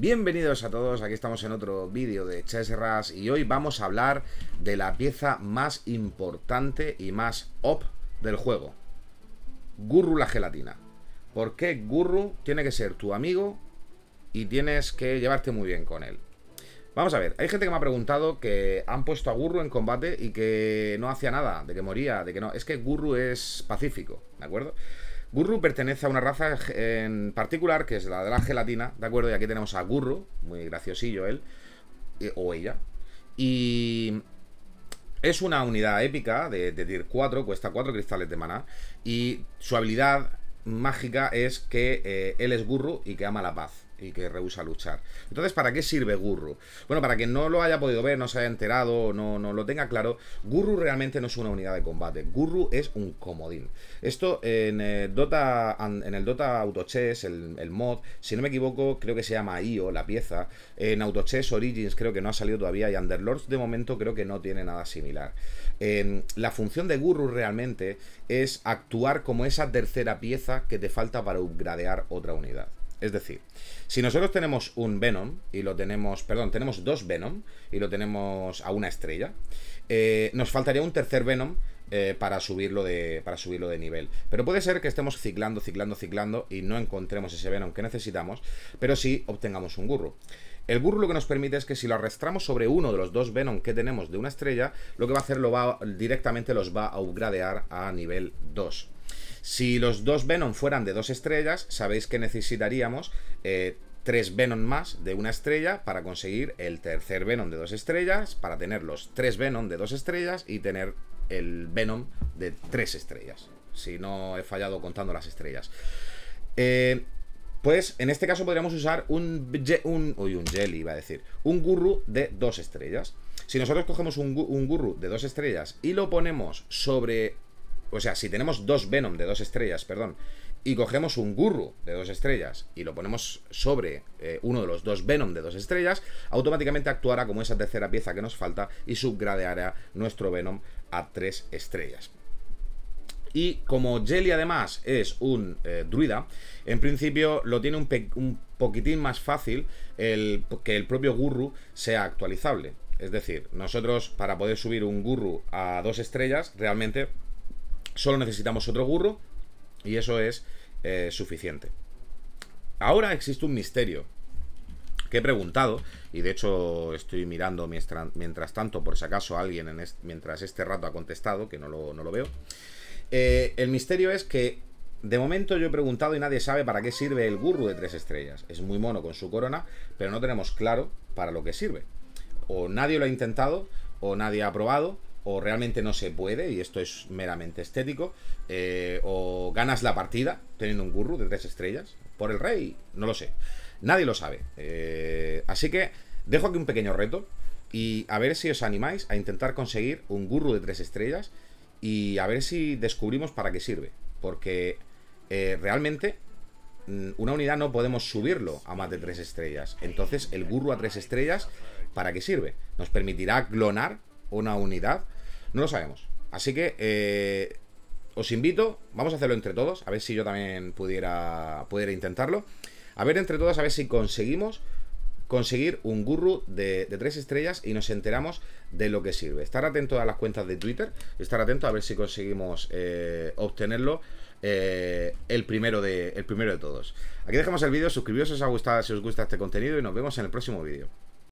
Bienvenidos a todos, aquí estamos en otro vídeo de Chess y hoy vamos a hablar de la pieza más importante y más op del juego. Gurru la gelatina. ¿Por qué Gurru tiene que ser tu amigo y tienes que llevarte muy bien con él? Vamos a ver, hay gente que me ha preguntado que han puesto a Gurru en combate y que no hacía nada, de que moría, de que no... Es que Gurru es pacífico, ¿de acuerdo? Gurru pertenece a una raza en particular, que es la de la gelatina, ¿de acuerdo? Y aquí tenemos a Gurru, muy graciosillo él, eh, o ella. Y es una unidad épica de, de Tier 4, cuesta 4 cristales de maná. Y su habilidad mágica es que eh, él es Gurru y que ama la paz y que rehúsa luchar. Entonces, ¿para qué sirve Gurru? Bueno, para quien no lo haya podido ver, no se haya enterado, no, no lo tenga claro, Gurru realmente no es una unidad de combate. Gurru es un comodín. Esto en el eh, Dota, en el Dota Auto el, mod, si no me equivoco, creo que se llama IO, la pieza. En Autochess Origins creo que no ha salido todavía y Underlords de momento creo que no tiene nada similar. la función de Gurru realmente es actuar como esa tercera pieza que te falta para upgradear otra unidad. Es decir, si nosotros tenemos un Venom y lo tenemos, perdón, tenemos dos Venom y lo tenemos a una estrella, eh, nos faltaría un tercer Venom eh, para, subirlo de, para subirlo de nivel. Pero puede ser que estemos ciclando, ciclando, ciclando y no encontremos ese Venom que necesitamos, pero sí obtengamos un burro, El burro lo que nos permite es que si lo arrastramos sobre uno de los dos Venom que tenemos de una estrella, lo que va a hacer lo va, directamente los va a upgradear a nivel 2. Si los dos Venom fueran de dos estrellas, sabéis que necesitaríamos eh, tres Venom más de una estrella para conseguir el tercer Venom de dos estrellas, para tener los tres Venom de dos estrellas y tener el Venom de tres estrellas. Si no he fallado contando las estrellas. Eh, pues en este caso podríamos usar un, un, uy, un jelly, iba a decir, un gurru de dos estrellas. Si nosotros cogemos un, un gurru de dos estrellas y lo ponemos sobre o sea, si tenemos dos Venom de dos estrellas, perdón, y cogemos un Gurru de dos estrellas y lo ponemos sobre eh, uno de los dos Venom de dos estrellas, automáticamente actuará como esa tercera pieza que nos falta y subgradeará nuestro Venom a tres estrellas. Y como Jelly además es un eh, druida, en principio lo tiene un, poquitín más fácil el, que el propio Gurru sea actualizable. Es decir, nosotros para poder subir un Gurru a dos estrellas, realmente Solo necesitamos otro burro, y eso es eh, suficiente. Ahora existe un misterio que he preguntado, y de hecho estoy mirando mientras, tanto, por si acaso alguien en mientras este rato ha contestado, que no lo, no lo veo. Eh, el misterio es que de momento yo he preguntado y nadie sabe para qué sirve el burro de tres estrellas. Es muy mono con su corona, pero no tenemos claro para lo que sirve. O nadie lo ha intentado, o nadie ha probado, o realmente no se puede, y esto es meramente estético, eh, o ganas la partida teniendo un gurru de tres estrellas, por el rey, no lo sé. Nadie lo sabe. Eh, así que dejo aquí un pequeño reto y a ver si os animáis a intentar conseguir un gurru de tres estrellas y a ver si descubrimos para qué sirve. Porque eh, realmente mm, una unidad no podemos subirlo a más de tres estrellas. Entonces el gurru a tres estrellas, ¿para qué sirve? Nos permitirá clonar una unidad no lo sabemos. Así que eh, os invito, vamos a hacerlo entre todos, a ver si yo también pudiera, pudiera intentarlo. A ver entre todos, a ver si conseguimos conseguir un gurru de, tres estrellas y nos enteramos de lo que sirve. Estar atento a las cuentas de Twitter, estar atento a ver si conseguimos eh, obtenerlo eh, el, primero de, el primero de todos. Aquí dejamos el vídeo, suscribiros si os ha gustado, si os gusta este contenido y nos vemos en el próximo vídeo.